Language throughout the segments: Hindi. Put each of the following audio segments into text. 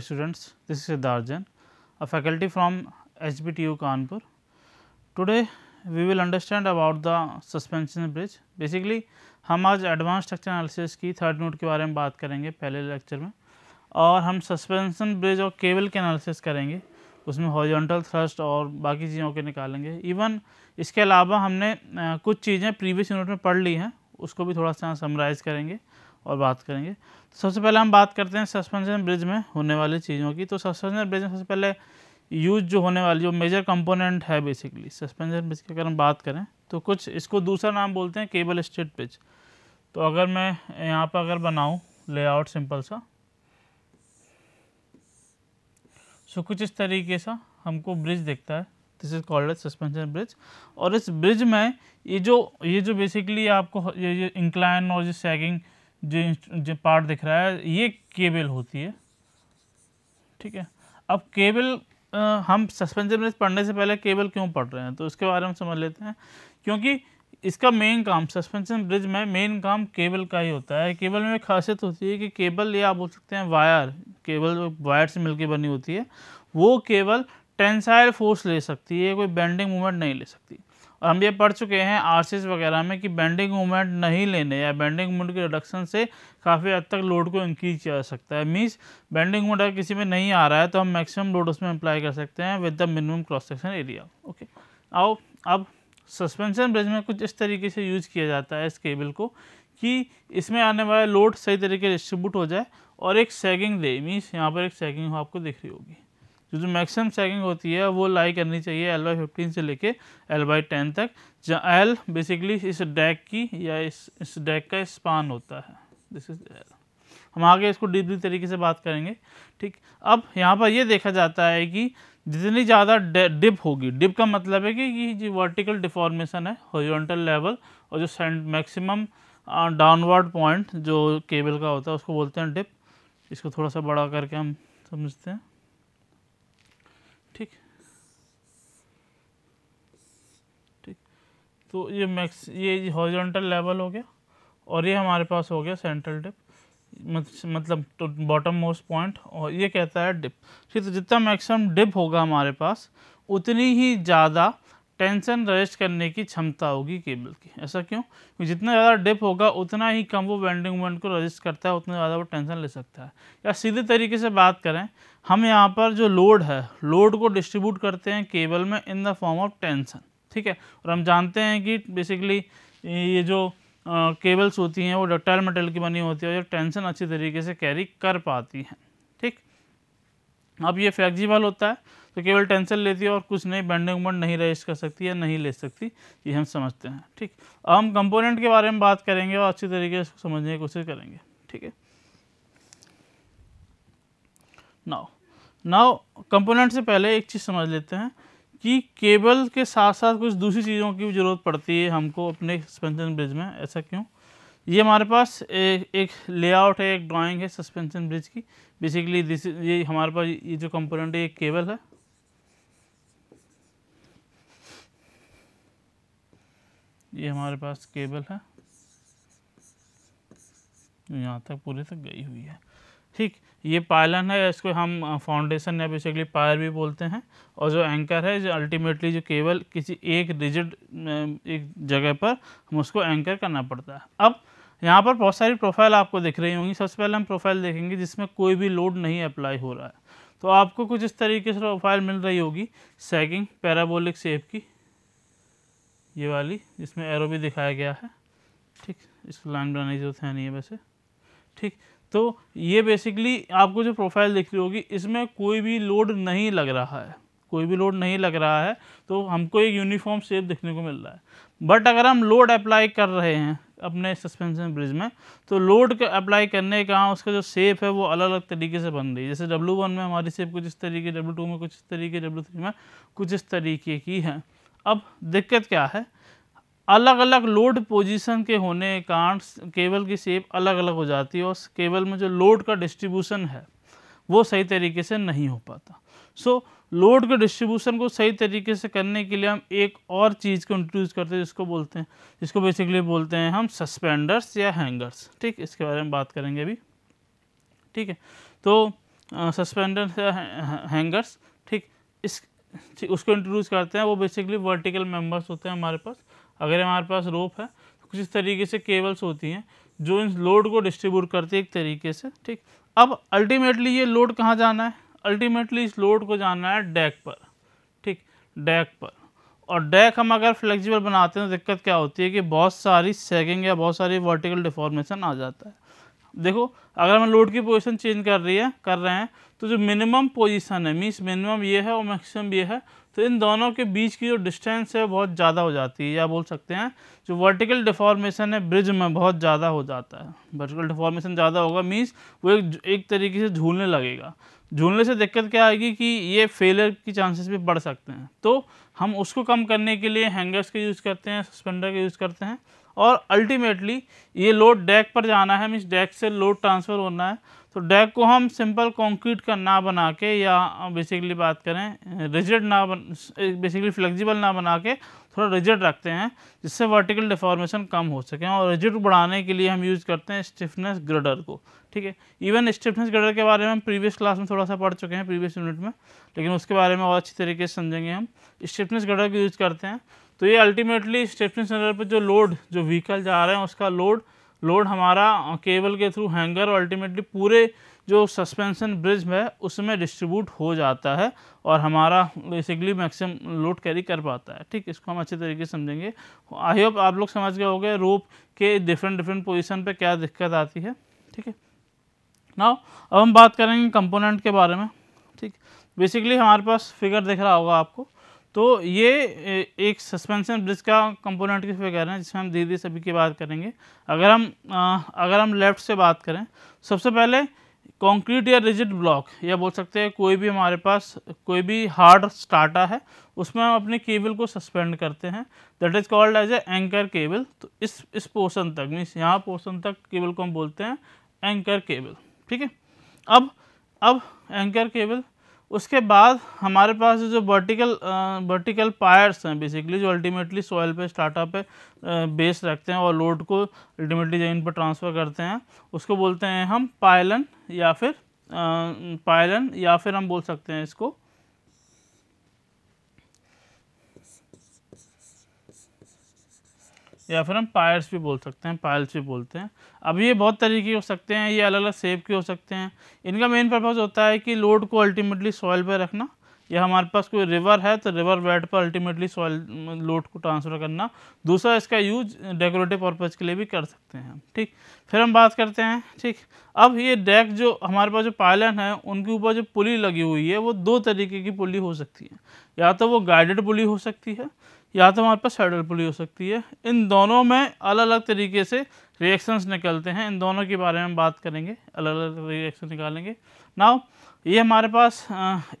students, this is Siddharjan, a faculty from HBTU Kanpur. Today we will understand about the suspension bridge. Basically hum aaj advanced structure analysis ki third unit ke bare mein baat karenge pehle lecture mein aur hum suspension bridge aur cable ke analysis karenge usme horizontal thrust aur बाकी cheezon के nikalenge even iske alawa humne kuch cheeze previous unit में पढ़ ली हैं उसको भी थोड़ा सा समराइज़ करेंगे और बात करेंगे तो सबसे पहले हम बात करते हैं सस्पेंशन ब्रिज में होने वाली चीज़ों की तो सस्पेंशन ब्रिज में सबसे पहले यूज जो होने वाली जो मेजर कंपोनेंट है बेसिकली सस्पेंशन ब्रिज की अगर हम बात करें तो कुछ इसको दूसरा नाम बोलते हैं केबल स्टेट ब्रिज तो अगर मैं यहाँ पर अगर बनाऊँ लेआउट सिंपल सा सो कुछ इस तरीके सा हमको ब्रिज दिखता है this is called suspension bridge और इस ब्रिज में ये जो ये जो बेसिकली आपको ये, जो इंक्लाइन और जो सैगिंग जो जो पार्ट दिख रहा है ये केबल होती है ठीक है अब केबल हम सस्पेंशन ब्रिज पढ़ने से पहले केबल क्यों पढ़ रहे हैं तो इसके बारे में समझ लेते हैं क्योंकि इसका मेन काम सस्पेंशन ब्रिज में मेन काम केबल का ही होता है केबल में खासियत होती है कि केबल या आप बोल सकते हैं वायर केबल वायर से मिलकर बनी होती है वो केबल टेंसाइल फोर्स ले सकती है कोई बेंडिंग मूवमेंट नहीं ले सकती और हम ये पढ़ चुके हैं आरसीस वगैरह में कि बेंडिंग मूवमेंट नहीं लेने या बेंडिंग मूवमेंट के रिडक्शन से काफ़ी हद तक लोड को इंक्रीज किया जा सकता है मीन्स बेंडिंग मूवमेंट अगर किसी में नहीं आ रहा है तो हम मैक्सिमम लोड उसमें अप्लाई कर सकते हैं with the minimum cross section area okay आओ अब सस्पेंशन ब्रिज में कुछ इस तरीके से यूज किया जाता है इस केबल को कि इसमें आने वाला लोड सही तरीके से डिस्ट्रीब्यूट हो जाए और एक सेगिंग दे मीन्स यहाँ पर एक सेगिंग आपको दिख रही होगी जो जो मैक्सिमम सैगिंग होती है वो लाई करनी चाहिए एल बाई फिफ्टीन से लेके एल बाई टेन तक जहाँ एल बेसिकली इस डैक की या इस इस डैक का स्पान होता है दिस इज एल हम आगे इसको डीपली तरीके से बात करेंगे ठीक अब यहाँ पर ये देखा जाता है कि जितनी ज़्यादा डिप होगी डिप का मतलब है कि ये जो वर्टिकल डिफॉर्मेशन है हॉरिजॉन्टल लेवल और जो सेंट मैक्सिमम डाउनवर्ड पॉइंट जो केबल का होता है उसको बोलते हैं डिप इसको थोड़ा सा बड़ा करके हम समझते हैं तो ये मैक्स ये हॉरिजॉन्टल लेवल हो गया और ये हमारे पास हो गया सेंट्रल डिप मतलब तो बॉटम मोस्ट पॉइंट और ये कहता है डिप ठीक तो जितना मैक्सिमम डिप होगा हमारे पास उतनी ही ज़्यादा टेंशन रजिस्ट करने की क्षमता होगी केबल की ऐसा क्यों क्योंकि जितना ज़्यादा डिप होगा उतना ही कम वो बेंडिंग मोमेंट को रजिस्ट करता है उतना ज़्यादा वो टेंशन ले सकता है या सीधे तरीके से बात करें हम यहाँ पर जो लोड है लोड को डिस्ट्रीब्यूट करते हैं केबल में in the form of tension ठीक है और हम जानते हैं कि बेसिकली ये जो आ, केबल्स होती हैं वो डक्टाइल मटेरियल की बनी होती है और टेंशन अच्छी तरीके से कैरी कर पाती हैं ठीक अब ये फ्लैक्जिबल होता है तो केवल टेंशन लेती है और कुछ नहीं बेंडिंग मोमेंट नहीं रजिस्ट कर सकती या नहीं ले सकती ये हम समझते हैं ठीक अब हम कंपोनेंट के बारे में बात करेंगे और अच्छी तरीके से समझने की कोशिश करेंगे ठीक है नाउ नाउ कंपोनेंट से पहले एक चीज़ समझ लेते हैं कि केबल के साथ साथ कुछ दूसरी चीज़ों की भी ज़रूरत पड़ती है हमको अपने सस्पेंशन ब्रिज में ऐसा क्यों ये हमारे पास एक, एक लेआउट है एक ड्राइंग है सस्पेंशन ब्रिज की बेसिकली दिस ये हमारे पास ये जो कंपोनेंट है ये केबल है ये हमारे पास केबल है यहाँ तक पूरे तक गई हुई है ठीक ये पायलन है इसको हम फाउंडेशन या बेसिकली पायर भी बोलते हैं और जो एंकर है जो अल्टीमेटली जो केवल किसी एक रिजिड एक जगह पर हम उसको एंकर करना पड़ता है अब यहाँ पर बहुत सारी प्रोफाइल आपको दिख रही होंगी सबसे पहले हम प्रोफाइल देखेंगे जिसमें कोई भी लोड नहीं अप्लाई हो रहा है तो आपको कुछ इस तरीके से प्रोफाइल मिल रही होगी सैगिंग पैराबोलिक सेप की ये वाली जिसमें एरो भी दिखाया गया है ठीक इसको लाइन बनाने की जरूरत है नहीं है वैसे ठीक तो ये बेसिकली आपको जो प्रोफाइल दिख रही होगी इसमें कोई भी लोड नहीं लग रहा है कोई भी लोड नहीं लग रहा है तो हमको एक यूनिफॉर्म सेप देखने को मिल रहा है बट अगर हम लोड अप्लाई कर रहे हैं अपने सस्पेंशन ब्रिज में तो लोड अप्लाई करने का उसका जो सेप है वो अलग अलग तरीके से बन रही है जैसे डब्ल्यू वन में हमारी सेप कुछ इस तरीके डब्ल्यू टू में कुछ इस तरीके डब्लू थ्री में कुछ इस तरीके की है अब दिक्कत क्या है अलग अलग लोड पोजीशन के होने के कारण केबल की शेप अलग अलग हो जाती है और केबल में जो लोड का डिस्ट्रीब्यूशन है वो सही तरीके से नहीं हो पाता सो लोड के डिस्ट्रीब्यूशन को सही तरीके से करने के लिए हम एक और चीज़ को इंट्रोड्यूस करते हैं जिसको बोलते हैं जिसको बेसिकली बोलते हैं हम सस्पेंडर्स या हैंगर्स ठीक इसके बारे में बात करेंगे अभी ठीक है तो सस्पेंडर्स या हैंगर्स ठीक इस उसको इंट्रोड्यूस करते हैं वो बेसिकली वर्टिकल मेम्बर्स होते हैं हमारे पास अगर हमारे पास रोप है तो कुछ इस तरीके से केबल्स होती हैं जो इन लोड को डिस्ट्रीब्यूट करती है एक तरीके से ठीक अब अल्टीमेटली ये लोड कहाँ जाना है अल्टीमेटली इस लोड को जाना है डैक पर ठीक डैक पर और डैक हम अगर फ्लेक्सिबल बनाते हैं तो दिक्कत क्या होती है कि बहुत सारी सेगिंग या बहुत सारी वर्टिकल डिफॉर्मेशन आ जाता है देखो अगर हम लोड की पोजिशन चेंज कर रही है कर रहे हैं तो जो मिनिमम पोजीशन है मीन्स मिनिमम ये है और मैक्सिमम ये है तो इन दोनों के बीच की जो डिस्टेंस है बहुत ज़्यादा हो जाती है या बोल सकते हैं जो वर्टिकल डिफॉर्मेशन है ब्रिज में बहुत ज़्यादा हो जाता है वर्टिकल डिफॉर्मेशन ज़्यादा होगा मीन्स वो एक एक तरीके से झूलने लगेगा झूलने से दिक्कत क्या आएगी कि ये फेलियर की चांसेस भी बढ़ सकते हैं तो हम उसको कम करने के लिए हैंगर्स का यूज़ करते हैं सस्पेंडर का यूज़ करते हैं और अल्टीमेटली ये लोड डेक पर जाना है मीन्स डेक से लोड ट्रांसफ़र होना है तो डैक को हम सिंपल कंक्रीट का ना बना के या बेसिकली बात करें रिजिड ना बन बेसिकली फ्लेक्सिबल ना बना के थोड़ा रिजिड रखते हैं जिससे वर्टिकल डिफॉर्मेशन कम हो सके और रिजिड बढ़ाने के लिए हम यूज़ करते हैं स्टिफनेस ग्रेडर को ठीक है इवन स्टिफनेस ग्रेडर के बारे में हम प्रीवियस क्लास में थोड़ा सा पढ़ चुके हैं प्रीवियस यूनिट में लेकिन उसके बारे में और अच्छी तरीके से समझेंगे हम स्टिफनेस ग्रेडर को यूज़ करते हैं तो ये अल्टीमेटली स्टिफनेस ग्रेडर पर जो लोड जो व्हीकल जा रहे हैं उसका लोड लोड हमारा केबल के थ्रू हैंगर और अल्टीमेटली पूरे जो सस्पेंशन ब्रिज है उसमें डिस्ट्रीब्यूट हो जाता है और हमारा बेसिकली मैक्सिमम लोड कैरी कर पाता है ठीक इसको हम अच्छे तरीके से समझेंगे आई होप आप लोग समझ गए हो गए रोप के डिफरेंट डिफरेंट पोजीशन पे क्या दिक्कत आती है ठीक है ना अब हम बात करेंगे कंपोनेंट के बारे में ठीक बेसिकली हमारे पास फिगर दिख रहा होगा आपको तो ये एक सस्पेंशन ब्रिज का कंपोनेंट किस रहे है जिसमें हम धीरे धीरे सभी की बात करेंगे अगर हम आ, अगर हम लेफ़्ट से बात करें सबसे पहले कंक्रीट या रिजिड ब्लॉक या बोल सकते हैं कोई भी हमारे पास कोई भी हार्ड स्टार्टा है उसमें हम अपने केबल को सस्पेंड करते हैं that is called as a anchor cable तो इस इस पोर्सन तक मीन्स यहाँ पोर्सन तक केबल को हम बोलते हैं एंकर केबल ठीक है अब अब एंकर केबल उसके बाद हमारे पास जो वर्टिकल वर्टिकल पायर्स हैं बेसिकली जो अल्टीमेटली सॉयल पे स्टार्टअप पे बेस रखते हैं और लोड को अल्टीमेटली जमीन पर ट्रांसफ़र करते हैं उसको बोलते हैं हम पायलन या फिर पायलन या फिर हम बोल सकते हैं इसको या फिर हम पायल्स भी बोल सकते हैं पायल्स भी बोलते हैं अब ये बहुत तरीके हो सकते हैं ये अलग अलग सेप के हो सकते हैं इनका मेन पर्पज़ होता है कि लोड को अल्टीमेटली सॉइल पर रखना या हमारे पास कोई रिवर है तो रिवर बेड पर अल्टीमेटली सॉइल लोड को ट्रांसफ़र करना दूसरा इसका यूज डेकोरेटिव पर्पज़ के लिए भी कर सकते हैं ठीक फिर हम बात करते हैं ठीक अब ये डेक जो हमारे पास जो पायलन है उनके ऊपर जो पुली लगी हुई है वो दो तरीके की पुली हो सकती है या तो वो गाइडेड पुली हो सकती है या तो हमारे पास साइडल पुली हो सकती है इन दोनों में अलग अलग तरीके से रिएक्शंस निकलते हैं इन दोनों के बारे में बात करेंगे अलग अलग रिएक्शन निकालेंगे नाव ये हमारे पास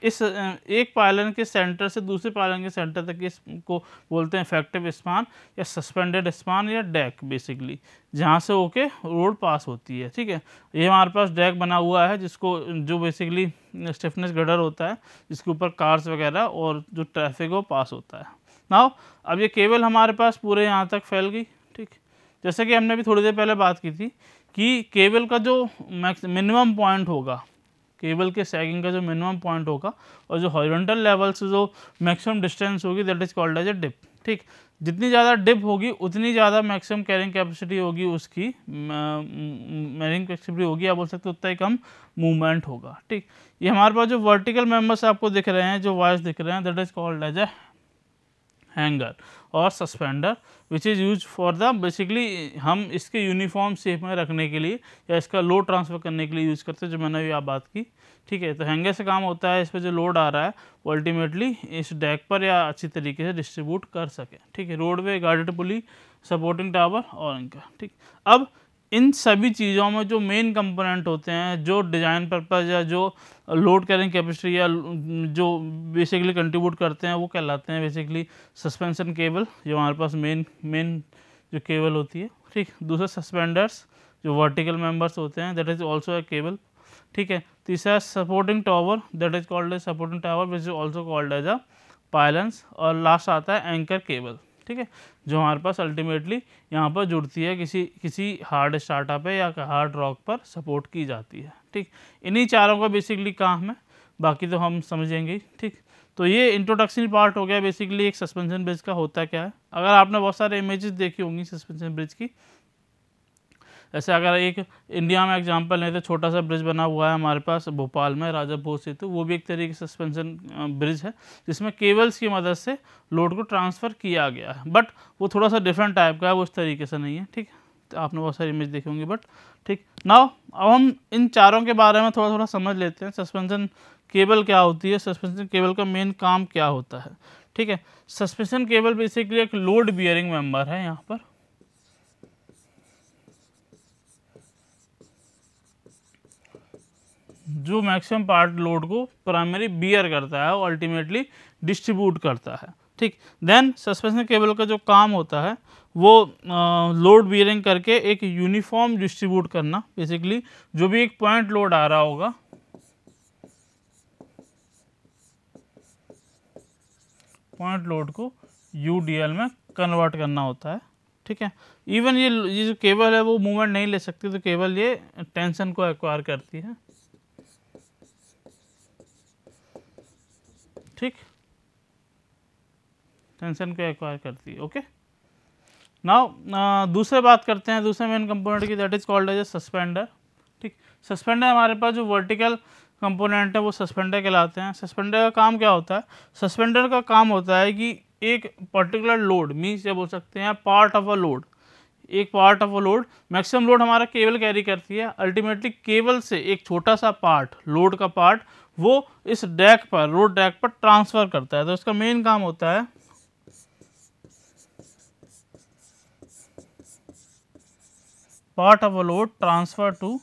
इस एक पायलन के सेंटर से दूसरे पायलन के सेंटर तक इसको बोलते हैं इफेक्टिव स्पान या सस्पेंडेड स्पान या डैक बेसिकली जहाँ से होके रोड पास होती है ठीक है ये हमारे पास डैक बना हुआ है जिसको जो बेसिकली स्टिफनेस गडर होता है जिसके ऊपर कार्स वगैरह और जो ट्रैफिक वो पास होता है नाउ अब ये केबल हमारे पास पूरे यहाँ तक फैल गई ठीक जैसे कि हमने भी थोड़ी देर पहले बात की थी कि केबल का जो मैक्स मिनिमम पॉइंट होगा केबल के सैगिंग का जो मिनिमम पॉइंट होगा और जो हॉरिजॉन्टल लेवल से जो मैक्सिमम डिस्टेंस होगी that is called as a dip ठीक जितनी ज़्यादा डिप होगी उतनी ज़्यादा मैक्सिमम कैरिंग कैपेसिटी होगी उसकी मैरिंग कैपेसिटी होगी आप बोल सकते हो उतना ही कम मूवमेंट होगा ठीक ये हमारे पास जो वर्टिकल मेम्बर्स आपको दिख रहे हैं जो वायर्स दिख रहे हैं that is called as a hanger और suspender which is use for the basically हम इसके यूनिफॉर्म शेप में रखने के लिए या इसका लोड ट्रांसफ़र करने के लिए यूज़ करते हैं जो मैंने अभी आप बात की ठीक है तो हैंगर से काम होता है इस पर जो लोड आ रहा है वो अल्टीमेटली इस डैक पर या अच्छी तरीके से डिस्ट्रीब्यूट कर सके ठीक है roadway guarded pulley supporting tower और इनका ठीक अब इन सभी चीज़ों में जो मेन कंपोनेंट होते हैं जो डिज़ाइन पर्पज़ या जो लोड कैरिंग कैपेसिटी या जो बेसिकली कंट्रीब्यूट करते हैं वो कहलाते हैं बेसिकली सस्पेंशन केबल जो हमारे पास मेन मेन जो केबल होती है ठीक दूसरा सस्पेंडर्स जो वर्टिकल मेंबर्स होते हैं that is also a cable ठीक है तीसरा supporting tower that is called as supporting tower which is also called as a pylons और लास्ट आता है एंकर केबल ठीक है जो हमारे पास अल्टीमेटली यहाँ पर जुड़ती है किसी किसी हार्ड स्टार्टअप है या हार्ड रॉक पर सपोर्ट की जाती है ठीक इन्हीं चारों का बेसिकली काम है बाकी तो हम समझेंगे ठीक तो ये इंट्रोडक्शन पार्ट हो गया बेसिकली एक सस्पेंशन ब्रिज का होता क्या है अगर आपने बहुत सारे इमेजेस देखी होंगी सस्पेंशन ब्रिज की ऐसे अगर एक इंडिया में एग्जांपल लें तो छोटा सा ब्रिज बना हुआ है हमारे पास भोपाल में राजा भोज सेतु वो भी एक तरीके से सस्पेंशन ब्रिज है जिसमें केबल्स की मदद से लोड को ट्रांसफ़र किया गया है बट वो थोड़ा सा डिफरेंट टाइप का है वो उस तरीके से नहीं है ठीक है तो आपने बहुत सारी इमेज देखी होंगी बट ठीक नाव अब हम इन चारों के बारे में थोड़ा थोड़ा समझ लेते हैं सस्पेंशन केबल क्या होती है सस्पेंशन केबल का मेन काम क्या होता है ठीक है सस्पेंशन केबल बेसिकली एक लोड बियरिंग मेंबर है यहाँ पर जो मैक्सिमम पार्ट लोड को प्राइमरी बियर करता है और अल्टीमेटली डिस्ट्रीब्यूट करता है ठीक देन सस्पेंशन केबल का जो काम होता है वो लोड बियरिंग करके एक यूनिफॉर्म डिस्ट्रीब्यूट करना बेसिकली जो भी एक पॉइंट लोड आ रहा होगा पॉइंट लोड को यू में कन्वर्ट करना होता है ठीक है इवन ये ये जो केबल है वो मूवमेंट नहीं ले सकती तो केबल ये टेंशन को एक्वायर करती है ठीक टेंशन को एक्वायर करती है ओके नाउ दूसरे बात करते हैं दूसरे मेन कंपोनेंट की that is called as a suspender ठीक सस्पेंडर हमारे पास जो वर्टिकल कंपोनेंट है वो सस्पेंडर कहलाते हैं सस्पेंडर का काम क्या होता है सस्पेंडर का काम होता है कि एक पर्टिकुलर लोड मीन्स ये बोल सकते हैं पार्ट ऑफ अ लोड एक part of a load maximum load हमारा केबल कैरी करती है अल्टीमेटली केबल से एक छोटा सा पार्ट लोड का पार्ट वो इस डेक पर रोड डेक पर ट्रांसफ़र करता है तो इसका मेन काम होता है part of a load transfer to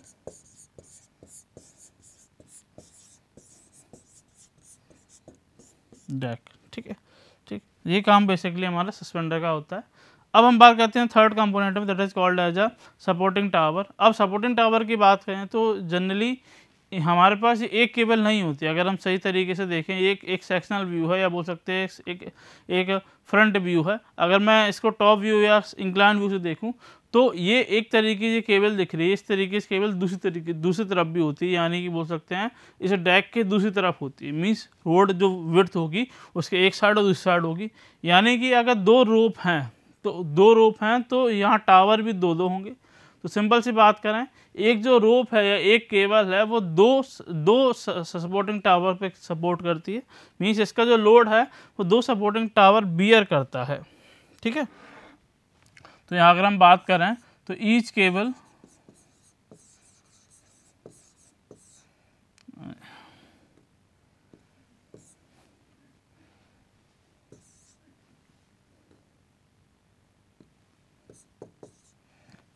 deck ठीक है ठीक ये काम बेसिकली हमारा सस्पेंडर का होता है अब हम बात करते हैं थर्ड कंपोनेंट में that is called as a supporting tower अब सपोर्टिंग टावर की बात करें तो जनरली हमारे पास एक केबल नहीं होती अगर हम सही तरीके से देखें एक एक सेक्शनल व्यू है या बोल सकते हैं एक एक फ्रंट व्यू है अगर मैं इसको टॉप व्यू या इंक्लाइन व्यू से देखूं तो ये एक तरीके से केबल दिख रही है इस तरीके से केबल दूसरी तरीके दूसरी तरफ भी होती है यानी कि बोल सकते हैं इस डैक के दूसरी तरफ होती है मीन्स रोड जो विर्थ होगी उसके एक साइड और दूसरी साइड होगी यानी कि अगर दो रोप हैं तो दो रोप हैं तो यहाँ टावर भी दो दो होंगे तो सिंपल सी बात करें एक जो रोप है या एक केबल है वो दो दो सपोर्टिंग टावर पे सपोर्ट करती है मीन्स इसका जो लोड है वो दो सपोर्टिंग टावर बियर करता है ठीक है तो यहाँ अगर हम बात करें तो each cable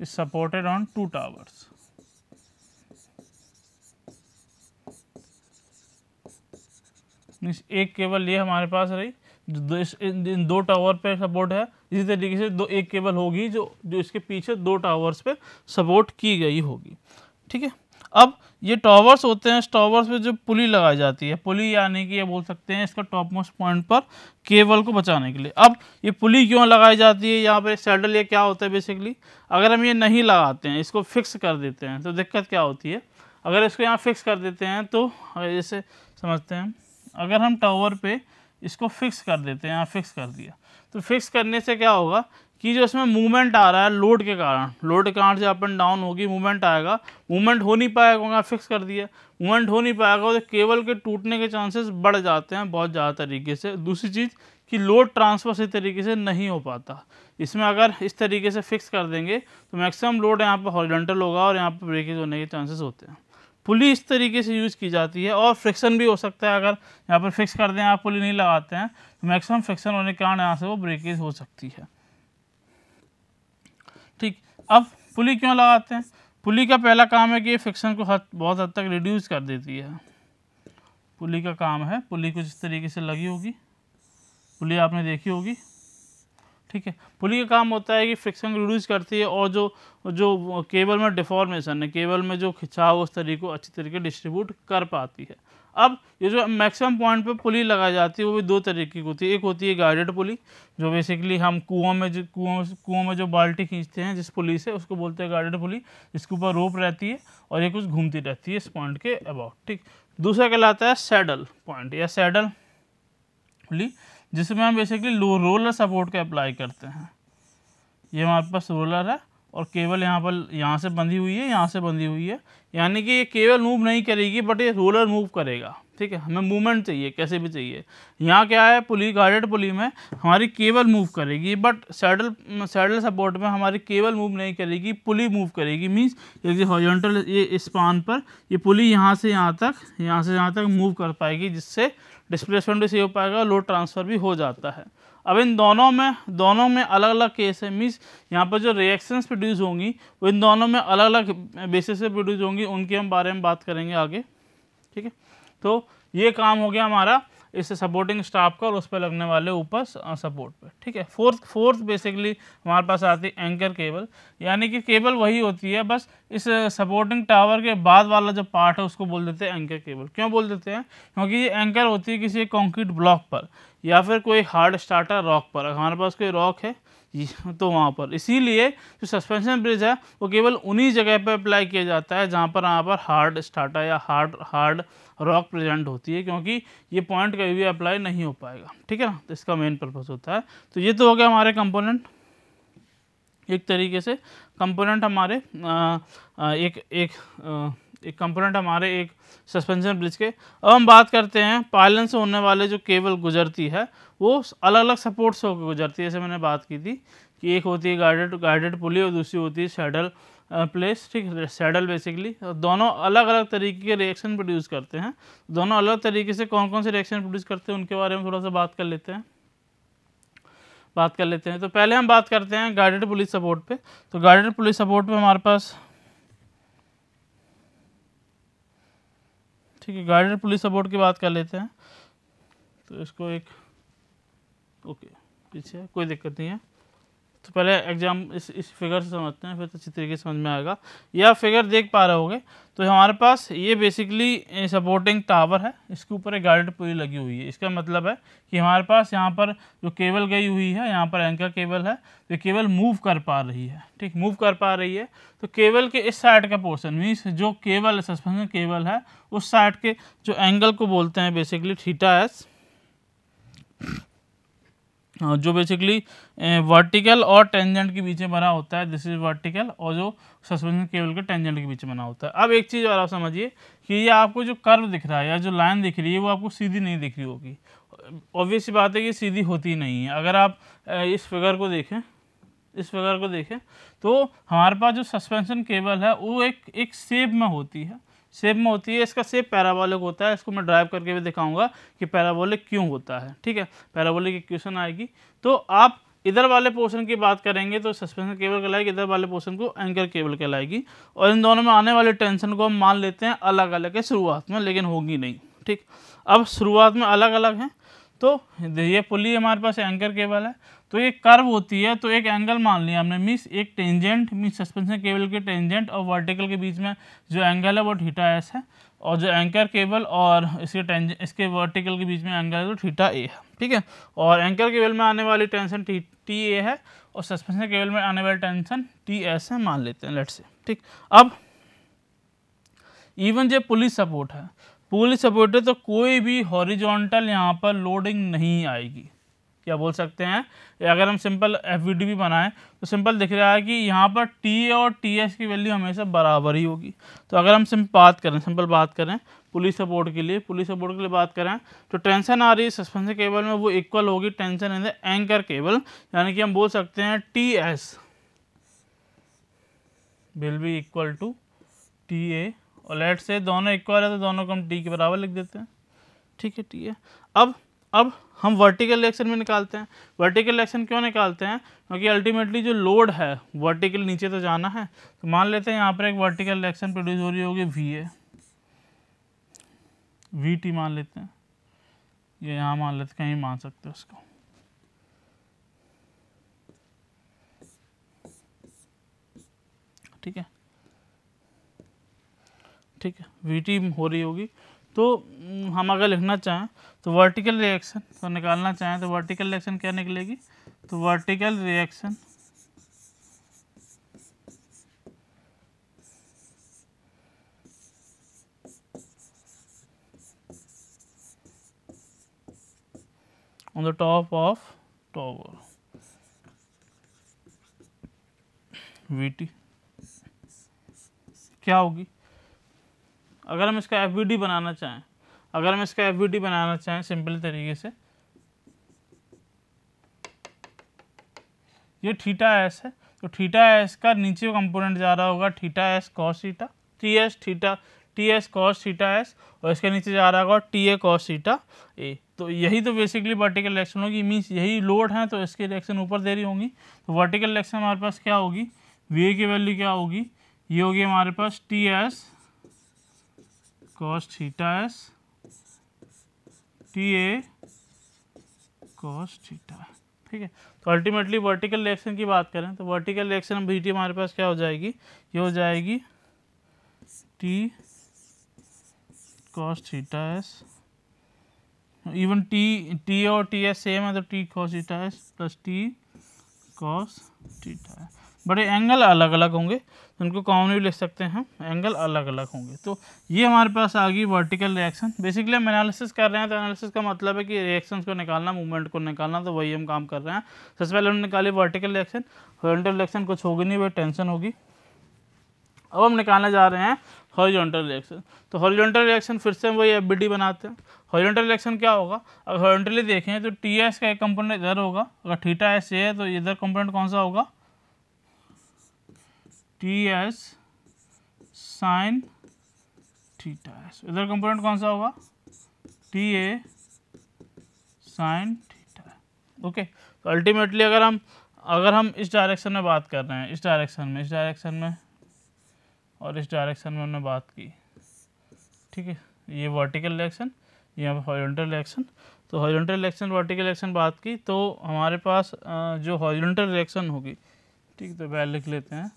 is supported on two towers. एक केबल ये हमारे पास रही दो इन दो टावर पे सपोर्ट है इसी तरीके से दो एक केबल होगी जो जो इसके पीछे दो टावर्स पे सपोर्ट की गई होगी ठीक है अब ये टॉवर्स होते हैं इस टॉवर्स पे जो पुली लगाई जाती है पुली यानी कि ये बोल सकते हैं इसका टॉप मोस्ट पॉइंट पर केबल को बचाने के लिए अब ये पुली क्यों लगाई जाती है यहाँ पर सैडल ये क्या होता है बेसिकली अगर हम ये नहीं लगाते हैं इसको फिक्स कर देते हैं तो दिक्कत क्या होती है अगर इसको यहाँ फिक्स कर देते हैं तो जैसे समझते हैं अगर हम टावर पे इसको फिक्स कर देते हैं यहाँ फिक्स कर दिया तो फिक्स करने से क्या होगा कि जो इसमें मूवमेंट आ रहा है लोड के कारण लोड के कारण से अप एंड डाउन होगी मूवमेंट आएगा मूवमेंट हो नहीं पाएगा क्योंकि फिक्स कर दिया मूवमेंट हो नहीं पाएगा तो केबल के टूटने के चांसेस बढ़ जाते हैं बहुत ज़्यादा तरीके से दूसरी चीज़ कि लोड ट्रांसफ़र सही तरीके से नहीं हो पाता इसमें अगर इस तरीके से फिक्स कर देंगे तो मैक्सिमम लोड यहाँ पर हॉरिडेंटल होगा और यहाँ पर ब्रेकेज होने के चांसेस होते हैं पुली इस तरीके से यूज़ की जाती है और फ्रिक्शन भी हो सकता है अगर यहाँ पर फिक्स कर दें आप पुली नहीं लगाते हैं तो मैक्सिमम फ्रिक्शन होने के कारण यहाँ से वो ब्रेकेज हो सकती है ठीक अब पुली क्यों लगाते हैं पुली का पहला काम है कि ये फ्रिक्शन को हद बहुत हद तक रिड्यूस कर देती है पुली का काम है पुली कुछ इस तरीके से लगी होगी पुली आपने देखी होगी ठीक है पुली का काम होता है कि फ्रिक्शन को रिड्यूस करती है और जो जो केबल में डिफॉर्मेशन है केबल में जो खिंचाव उस तरीके को अच्छी तरीके डिस्ट्रीब्यूट कर पाती है अब ये जो मैक्सिमम पॉइंट पे पुली लगाई जाती है वो भी दो तरीके की होती है एक होती है गाइडेड पुली जो बेसिकली हम कुओं में जो कुओं कुओं में जो बाल्टी खींचते हैं जिस पुली से उसको बोलते हैं गाइडेड पुली जिसके ऊपर रोप रहती है और ये कुछ घूमती रहती है इस पॉइंट के अबाउट ठीक दूसरा कहलाता है सैडल पॉइंट या सैडल पुली जिसमें हम बेसिकली रोलर सपोर्ट का अप्लाई करते हैं ये हमारे पास रोलर है और केबल यहाँ पर यहाँ से बंधी हुई है यहाँ से बंधी हुई है यानी कि ये केबल मूव नहीं करेगी बट ये रोलर मूव करेगा ठीक है हमें मूवमेंट चाहिए कैसे भी चाहिए यहाँ क्या है पुली गार्डेड पुली में हमारी केबल मूव करेगी बट सैडल सैडल सपोर्ट में हमारी केबल मूव नहीं करेगी पुली मूव करेगी मीन्स जैसे हॉर्जेंटल ये स्पान पर ये पुली यहाँ से यहाँ तक यहाँ से यहाँ तक मूव कर पाएगी जिससे डिस्प्लेसमेंट भी सही हो पाएगा लोड ट्रांसफ़र भी हो जाता है अब इन दोनों में दोनों में अलग अलग केस है मीन्स यहाँ पर जो रिएक्शंस प्रोड्यूस होंगी वो इन दोनों में अलग अलग बेसिस से प्रोड्यूस होंगी उनके हम बारे में बात करेंगे आगे ठीक है तो ये काम हो गया हमारा इस सपोर्टिंग स्टाफ का और उस पर लगने वाले ऊपर सपोर्ट पर ठीक है फोर्थ फोर्थ बेसिकली हमारे पास आती है एंकर केबल यानी कि केबल वही होती है बस इस सपोर्टिंग टावर के बाद वाला जो पार्ट है उसको बोल देते हैं एंकर केबल क्यों बोल देते हैं क्योंकि ये एंकर होती है किसी कंक्रीट ब्लॉक पर या फिर कोई हार्ड स्टार्टर रॉक पर हमारे पास कोई रॉक है तो वहाँ पर इसीलिए जो सस्पेंशन ब्रिज है वो केवल उन्हीं जगह पर अप्लाई किया जाता है जहाँ पर वहाँ पर हार्ड स्टार्टर या हार्ड हार्ड रॉक प्रेजेंट होती है क्योंकि ये पॉइंट कभी भी अप्लाई नहीं हो पाएगा ठीक है ना तो इसका मेन पर्पज़ होता है तो ये तो हो गया हमारे कंपोनेंट एक तरीके से कंपोनेंट हमारे आ, आ, एक एक आ, एक कंपोनेंट हमारे एक सस्पेंशन ब्रिज के अब हम बात करते हैं पायलन से होने वाले जो केबल गुजरती है वो अलग अलग सपोर्ट से होकर गुजरती है जैसे मैंने बात की थी कि एक होती है गाइडेड गाइडेड पुली और दूसरी होती है सैडल प्लेस ठीक है सैडल बेसिकली दोनों अलग अलग तरीके के रिएक्शन प्रोड्यूस करते हैं दोनों अलग तरीके से कौन कौन से रिएक्शन प्रोड्यूस करते हैं उनके बारे में थोड़ा सा बात कर लेते हैं बात कर लेते हैं तो पहले हम बात करते हैं गाइडेड पुलिस सपोर्ट पे तो गाइडेड पुलिस सपोर्ट पे हमारे पास ठीक है गार्डन पुलिस सपोर्ट की बात कर लेते हैं तो इसको एक ओके पीछे कोई दिक्कत नहीं है तो पहले एग्जाम इस इस फिगर से समझते हैं फिर तो अच्छी तरीके से समझ में आएगा यह फिगर देख पा रहे होगे तो हमारे पास ये बेसिकली सपोर्टिंग टावर है इसके ऊपर एक गार्ड पूरी लगी हुई है इसका मतलब है कि हमारे पास यहाँ पर जो केबल गई हुई है यहाँ पर एंकर केबल है तो केबल मूव कर पा रही है ठीक मूव कर पा रही है तो केबल के इस साइड का पोर्शन मीन्स जो केबल सस्पेंशन केबल है उस साइड के जो एंगल को बोलते हैं बेसिकली थीटा एस हाँ, जो बेसिकली वर्टिकल और टेंजेंट के बीच में बना होता है दिस इज वर्टिकल और जो सस्पेंशन केबल के टेंजेंट के बीच में बना होता है अब एक चीज़ और आप समझिए कि ये आपको जो कर्व दिख रहा है या जो लाइन दिख रही है वो आपको सीधी नहीं दिख रही होगी ऑब्वियस सी बात है कि सीधी होती नहीं है अगर आप इस फिगर को देखें इस फिगर को देखें तो हमारे पास जो सस्पेंशन केबल है वो एक एक सेप में होती है शेप में होती है इसका शेप पैराबोलिक होता है इसको मैं ड्राइव करके भी दिखाऊंगा कि पैराबोलिक क्यों होता है ठीक है पैराबोलिक की क्वेश्चन आएगी तो आप इधर वाले पोर्शन की बात करेंगे तो सस्पेंशन केबल कहलाएगी इधर वाले पोर्शन को एंकर केबल कहलाएगी और इन दोनों में आने वाले टेंशन को हम मान लेते हैं अलग अलग है शुरुआत में लेकिन होगी नहीं ठीक अब शुरुआत में अलग अलग हैं तो ये पुली हमारे पास एंकर केबल है तो ये कर्व होती है तो एक एंगल मान लिया हमने मीस एक टेंजेंट मीस सस्पेंशन केबल के टेंजेंट और वर्टिकल के बीच में जो एंगल है वो ठीटा एस है और जो एंकर केबल और इसके टेंज इसके वर्टिकल के बीच में एंगल है तो ठीटा ए है ठीक है और एंकर केबल में आने वाली टेंशन टी टी ए है और सस्पेंशन केबल में आने वाली टेंशन टी एस है मान लेते हैं लेट से ठीक अब इवन जो पुलिस सपोर्ट है पूली सपोर्टेड तो कोई भी हॉरिजॉन्टल यहाँ पर लोडिंग नहीं आएगी क्या बोल सकते हैं अगर हम सिंपल एफ भी बनाएं तो सिंपल दिख रहा है कि यहाँ पर टी और टी एस की वैल्यू हमेशा बराबर ही होगी तो अगर हम सिंपल बात करें सिंपल बात करें पुलिस सपोर्ट के लिए पुलिस सपोर्ट के लिए बात करें तो टेंशन आ रही है सस्पेंशन केबल में वो इक्वल होगी tension in the anchor cable यानी कि हम बोल सकते हैं T S will be equal to T A और लेट से दोनों इक्वल है तो दोनों को हम टी के बराबर लिख देते हैं ठीक है ठीक है अब अब हम वर्टिकल एक्शन भी निकालते हैं वर्टिकल एक्शन क्यों निकालते हैं क्योंकि अल्टीमेटली जो लोड है वर्टिकल नीचे तो जाना है तो मान लेते हैं यहाँ पर एक वर्टिकल एक्शन प्रोड्यूस हो रही होगी वी ए वी टी मान लेते हैं ये यहाँ मान लेते कहीं मान सकते हैं उसको ठीक है ठीक है वीटी हो रही होगी तो हम अगर लिखना चाहें तो वर्टिकल रिएक्शन तो निकालना चाहें तो वर्टिकल रिएक्शन क्या निकलेगी तो vertical reaction on the top of tower VT क्या होगी अगर हम इसका एफ बनाना चाहें अगर हम इसका एफ बनाना चाहें सिंपल तरीके से ये ठीटा एस है तो ठीटा एस का नीचे कंपोनेंट जा रहा होगा theta S cos theta T S theta T S cos theta S और इसके नीचे जा रहा होगा टी ए कॉस सीटा ए तो यही तो बेसिकली वर्टिकल इलेक्शन होगी मीन्स यही लोड है तो इसकी इलेक्शन ऊपर दे रही होंगी तो वर्टिकल इलेक्शन हमारे पास क्या होगी वी ए की वैल्यू क्या होगी ये होगी हमारे पास T S cos theta as t a cos theta ठीक है तो अल्टीमेटली वर्टिकल रिएक्शन की बात करें तो वर्टिकल रिएक्शन बी टी हमारे पास क्या हो जाएगी ये हो जाएगी T cos theta S even T T और टी एस सेम है तो T cos theta S plus T cos theta S बड़े एंगल अलग अलग होंगे उनको कॉमन भी लिख सकते हैं एंगल अलग अलग होंगे तो ये हमारे पास आ गई वर्टिकल रिएक्शन बेसिकली हम एनालिसिस कर रहे हैं तो एनालिसिस का मतलब है कि रिएक्शंस को निकालना मूवमेंट को निकालना तो वही हम काम कर रहे हैं सबसे पहले हमने निकाली वर्टिकल रिएक्शन हॉरिजॉन्टल रिएक्शन कुछ होगी नहीं वही टेंशन होगी अब हम निकालने जा रहे हैं हॉरिजॉन्टल रिएक्शन तो हॉरिजॉन्टल रिएक्शन फिर से हम वही एफ बनाते हैं हॉरिजॉन्टल रिएक्शन क्या होगा अगर हॉरिजॉन्टली देखें तो टी एस का एक कंपोनेंट इधर होगा अगर थीटा एस ए है तो इधर कंपोनेंट कौन सा होगा T S sine theta S इधर कंपोनेंट कौन सा होगा T A sine theta okay तो अल्टीमेटली अगर हम अगर हम इस डायरेक्शन में बात कर रहे हैं इस डायरेक्शन में इस डायरेक्शन में और इस डायरेक्शन में हमने बात की ठीक है ये वर्टिकल रिएक्शन ये हॉरिजॉन्टल रिएक्शन तो हॉरिजॉन्टल रिएक्शन वर्टिकल एक्शन बात की तो हमारे पास जो हॉरिजॉन्टल रिएक्शन होगी ठीक तो वह लिख लेते हैं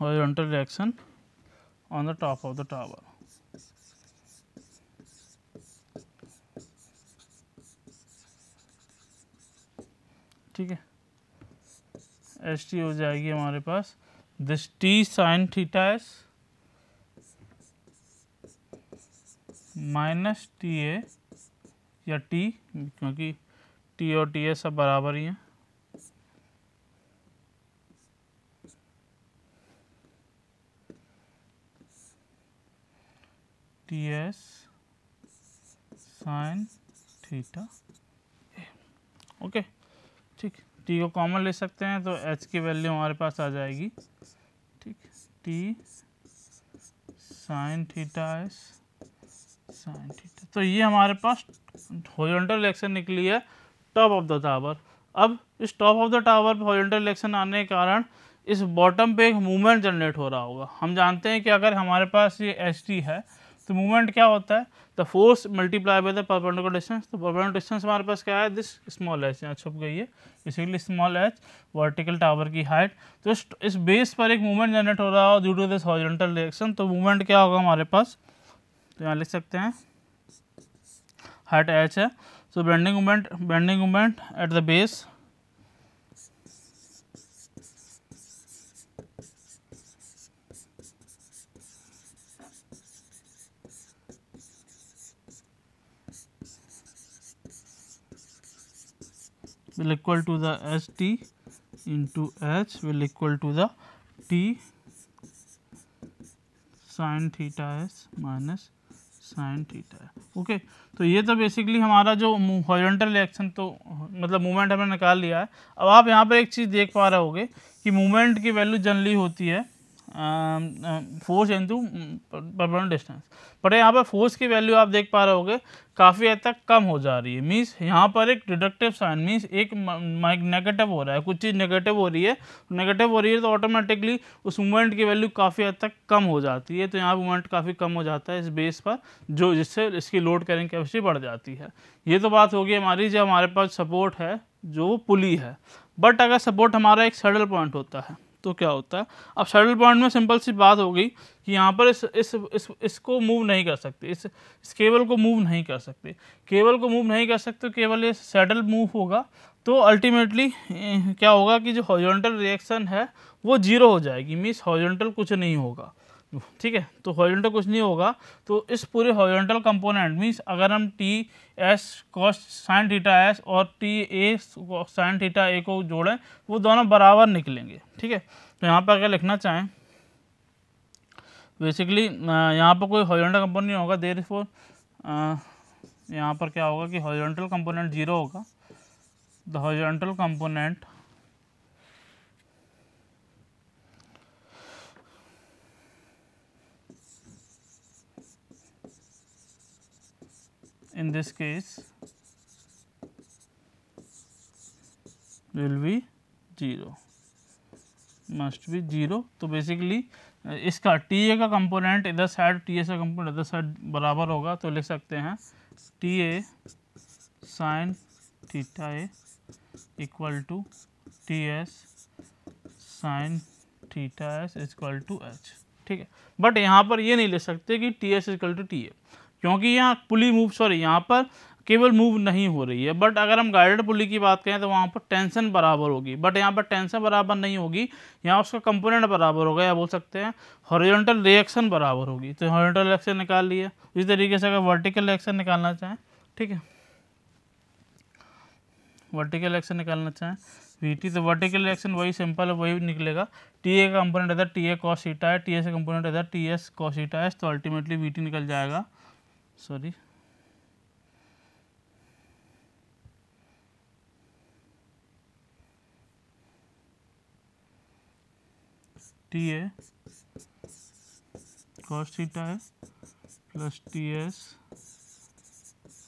horizontal reaction on the top of the tower. ठीक है एस टी हो जाएगी हमारे पास this T sine theta S minus T A या टी क्योंकि टी और टी ए सब बराबर ही हैं T S sine theta okay ठीक टी को कॉमन ले सकते हैं तो एच की वैल्यू हमारे पास आ जाएगी ठीक T sine theta S sine theta तो ये हमारे पास हॉरिजॉन्टल रिएक्शन निकली है टॉप ऑफ द टावर अब इस टॉप ऑफ द टावर पर हॉरिजॉन्टल रिएक्शन आने के कारण इस बॉटम पे एक मूवमेंट जनरेट हो रहा होगा हम जानते हैं कि अगर हमारे पास ये एच है तो मूवमेंट क्या होता है the force multiply by the perpendicular distance तो परपेंडिकुलर डिस्टेंस हमारे पास क्या है दिस स्मॉल एच यहाँ छुप गई है basically small H vertical tower की हाइट तो इस, इस बेस पर एक मूवमेंट जनरेट हो रहा है due to this horizontal direction तो मूवमेंट क्या होगा हमारे पास तो यहाँ लिख सकते हैं हाइट एच है so bending movement bending movement at the base will equal to the T into h will equal to the t sin theta s minus sine theta. Okay तो ये तो बेसिकली हमारा जो हॉरिजॉन्टल रिएक्शन तो मतलब मूवमेंट हमने निकाल लिया है अब आप यहाँ पर एक चीज़ देख पा रहे होगे कि मूवमेंट की वैल्यू जनरली होती है force into permanent distance but यहाँ पर फोर्स की वैल्यू आप देख पा रहे होगे काफ़ी हद तक कम हो जा रही है मीन्स यहाँ पर एक डिडक्टिव साइन मीन्स एक नेगेटिव हो रहा है कुछ चीज़ नेगेटिव हो रही है नेगेटिव हो रही है तो ऑटोमेटिकली उस मूवमेंट की वैल्यू काफ़ी हद तक कम हो जाती है तो यहाँ मूवमेंट काफ़ी कम हो जाता है इस बेस पर जो जिससे इसकी लोड कैरिंग कैपेसिटी बढ़ जाती है ये तो बात होगी हमारी जो हमारे पास सपोर्ट है जो पुली है बट अगर सपोर्ट हमारा एक सडल पॉइंट होता है तो क्या होता है अब सेटल बॉन्ड में सिंपल सी बात हो गई कि यहाँ पर इस इस इस इसको मूव नहीं कर सकते इस इस केबल को मूव नहीं कर सकते केबल को मूव नहीं कर सकते तो केवल ये सेटल मूव होगा तो अल्टीमेटली क्या होगा कि जो हॉजेंटल रिएक्शन है वो जीरो हो जाएगी मीन्स हॉजेंटल कुछ नहीं होगा ठीक है तो हॉरिजॉन्टल कुछ नहीं होगा तो इस पूरे हॉरिजॉन्टल कंपोनेंट मीन्स अगर हम T S cos sine theta S और T A sine theta A को जोड़ें वो दोनों बराबर निकलेंगे ठीक है तो यहाँ पर अगर लिखना चाहें बेसिकली यहाँ पर कोई हॉरिजॉन्टल कंपोनेंट नहीं होगा देर फोर यहाँ पर क्या होगा कि हॉरिजॉन्टल कंपोनेंट जीरो होगा the horizontal component in this case will be 0 must be 0 तो basically इसका टी ए का कंपोनेंट इधर साइड टी एस का कंपोनेंट इधर साइड बराबर होगा तो लिख सकते हैं T A sine theta A equal to T S sine theta S equal to H ठीक है बट यहाँ पर ये नहीं ले सकते कि T S equal to T A क्योंकि यहाँ पुली मूव सॉरी यहाँ पर केबल मूव नहीं हो रही है बट अगर हम गाइडेड पुली की बात करें तो वहाँ पर टेंशन बराबर होगी बट यहाँ पर टेंशन बराबर नहीं होगी यहाँ उसका कंपोनेंट बराबर होगा या बोल सकते हैं हॉरिजॉन्टल रिएक्शन बराबर होगी तो हॉरिजॉन्टल रिएक्शन निकाल लिए इस तरीके से अगर वर्टिकल रिएक्शन निकालना चाहें ठीक है वर्टिकल रिएक्शन निकालना चाहें वी टी तो वर्टिकल रिएक्शन वही सिंपल है वही निकलेगा टी ए का कंपोनेंट इधर टी ए कॉसीटा है टी ए से कंपोनेंट इधर टी एस कॉसीटा है तो अल्टीमेटली वी टी निकल जाएगा sorry T A cos theta है plus T S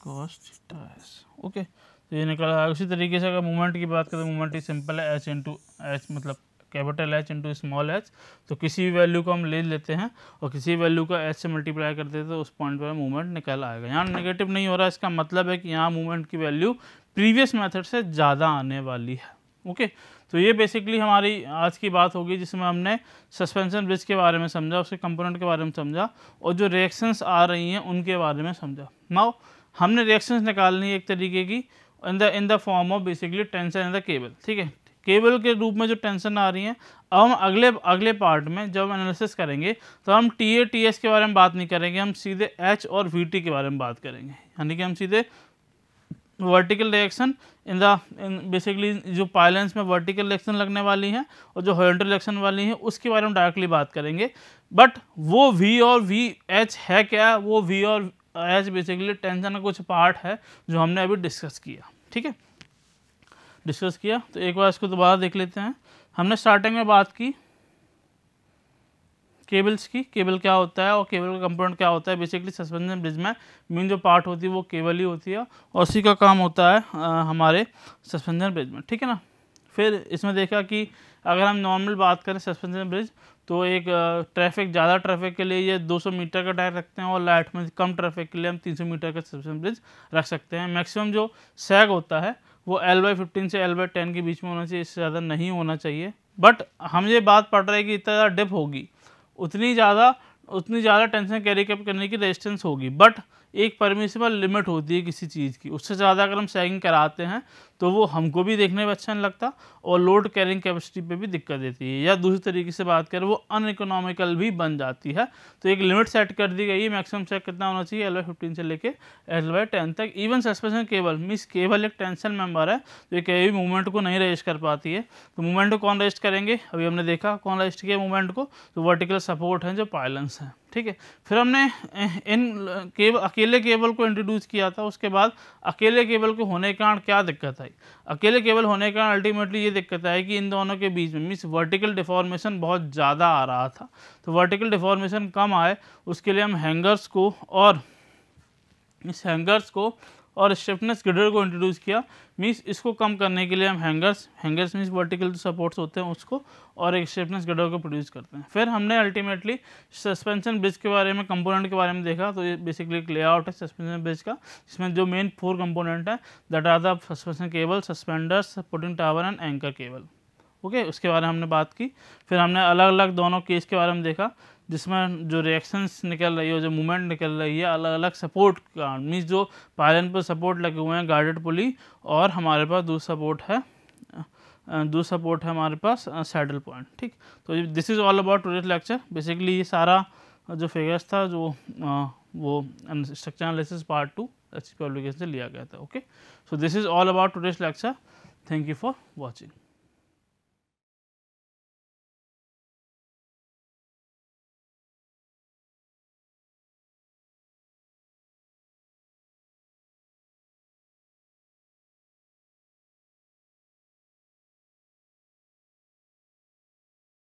cos theta S okay तो ये निकला उसी तरीके से अगर मोमेंट की बात करें मोमेंट ही सिंपल है एच इंटू एच मतलब capital H into small H तो किसी भी वैल्यू को हम ले लेते हैं और किसी वैल्यू का एच से मल्टीप्लाई कर देते हैं तो उस पॉइंट पर मूवमेंट निकल आएगा यहाँ नेगेटिव नहीं हो रहा इसका मतलब है कि यहाँ मूवमेंट की वैल्यू प्रीवियस मेथड से ज़्यादा आने वाली है ओके तो ये बेसिकली हमारी आज की बात होगी जिसमें हमने सस्पेंशन ब्रिज के बारे में समझा उसके कंपोनेंट के बारे में समझा और जो रिएक्शंस आ रही हैं उनके बारे में समझा नाउ हमने रिएक्शंस निकालनी है एक तरीके की in the in the form of basically tension in the cable ठीक है केबल के रूप में जो टेंशन आ रही हैं अब हम अगले अगले पार्ट में जब एनालिसिस करेंगे तो हम टी ए टी एस के बारे में बात नहीं करेंगे हम सीधे एच और वी टी के बारे में बात करेंगे यानी कि हम सीधे vertical reaction in the in basically जो पायलेंस में वर्टिकल रिएक्शन लगने वाली हैं और जो हॉरेंटल रिएक्शन वाली हैं उसके बारे में डायरेक्टली बात करेंगे बट वो वी और वी एच है क्या वो वी और एच बेसिकली टेंशन का कुछ पार्ट है जो हमने अभी डिस्कस किया ठीक है डिस्कस किया तो एक बार इसको दोबारा देख लेते हैं हमने स्टार्टिंग में बात की केबल्स की केबल क्या होता है और केबल का कंपोनेंट क्या होता है बेसिकली सस्पेंशन ब्रिज में मेन जो पार्ट होती है वो केबल ही होती है और उसी का काम होता है आ, हमारे सस्पेंशन ब्रिज में ठीक है ना फिर इसमें देखा कि अगर हम नॉर्मल बात करें सस्पेंशन ब्रिज तो एक ट्रैफिक ज़्यादा ट्रैफिक के लिए ये 200 मीटर का टायर रखते हैं और लाइट में कम ट्रैफिक के लिए हम 300 मीटर का सस्पेंशन ब्रिज रख सकते हैं मैक्सिमम जो सैग होता है वो एल बाई फिफ्टीन से एल बाई टेन के बीच में होना चाहिए इससे ज़्यादा नहीं होना चाहिए बट हम ये बात पढ़ रहे हैं कि इतना ज़्यादा डिप होगी उतनी ज़्यादा उतनी ज़्यादा टेंशन कैरी कप करने की रेजिस्टेंस होगी बट एक परमिशिबल लिमिट होती है किसी चीज़ की उससे ज़्यादा अगर हम सैगिंग कराते हैं तो वो हमको भी देखने में अच्छा नहीं लगता और लोड कैरिंग कैपेसिटी पे भी दिक्कत देती है या दूसरी तरीके से बात करें वो अन इकोनॉमिकल भी बन जाती है तो एक लिमिट सेट कर दी गई है मैक्सिमम चेक कितना होना चाहिए एल वाई फिफ्टीन से लेके एल वाई टेन तक even suspension cable means cable एक टेंशन मेम्बर है तो एक कभी मूवमेंट को नहीं रजिस्ट कर पाती है तो मूवमेंट को कौन रजिस्ट करेंगे अभी हमने देखा कौन रजिस्ट किया मूवमेंट को तो वर्टिकल सपोर्ट हैं जो पायलेंस हैं ठीक है फिर हमने इन केबल अकेले केबल को इंट्रोड्यूस किया था उसके बाद अकेले केबल के होने के कारण क्या दिक्कत आई अकेले केबल होने के कारण अल्टीमेटली ये दिक्कत आई कि इन दोनों के बीच में मीस वर्टिकल डिफॉर्मेशन बहुत ज़्यादा आ रहा था तो वर्टिकल डिफॉर्मेशन कम आए उसके लिए हम हैंगर्स को और इस हैंगर्स को और स्टेफनेस गिडर को इंट्रोड्यूस किया मीन्स इसको कम करने के लिए हम हैंगर्स हैंगर्स मीन्स वर्टिकल जो सपोर्ट्स होते हैं उसको और एक स्टेफनेस ग्रेडर को प्रोड्यूस करते हैं फिर हमने अल्टीमेटली सस्पेंशन ब्रिज के बारे में कंपोनेंट के बारे में देखा तो ये बेसिकली एक लेआउट है सस्पेंशन ब्रिज का जिसमें जो मेन फोर कंपोनेंट है that are the suspension cable suspender supporting tower and anchor cable okay उसके बारे में हमने बात की फिर हमने अलग अलग दोनों केस के बारे में देखा जिसमें जो रिएक्शंस निकल रही है जो मूवमेंट निकल रही है अलग अलग सपोर्ट का मीन्स जो पायलन पर सपोर्ट लगे हुए हैं गार्डेड पुली और हमारे पास दूसरा सपोर्ट है दूसरा सपोर्ट है हमारे पास सैडल पॉइंट ठीक तो this is all about tourist lecture basically ये सारा जो फिगर्स था जो आ, वो स्ट्रक्चर एनालिसिस पार्ट टू अच्छी पब्लिकेशन से लिया गया था okay so this is all about tourist lecture thank you for watching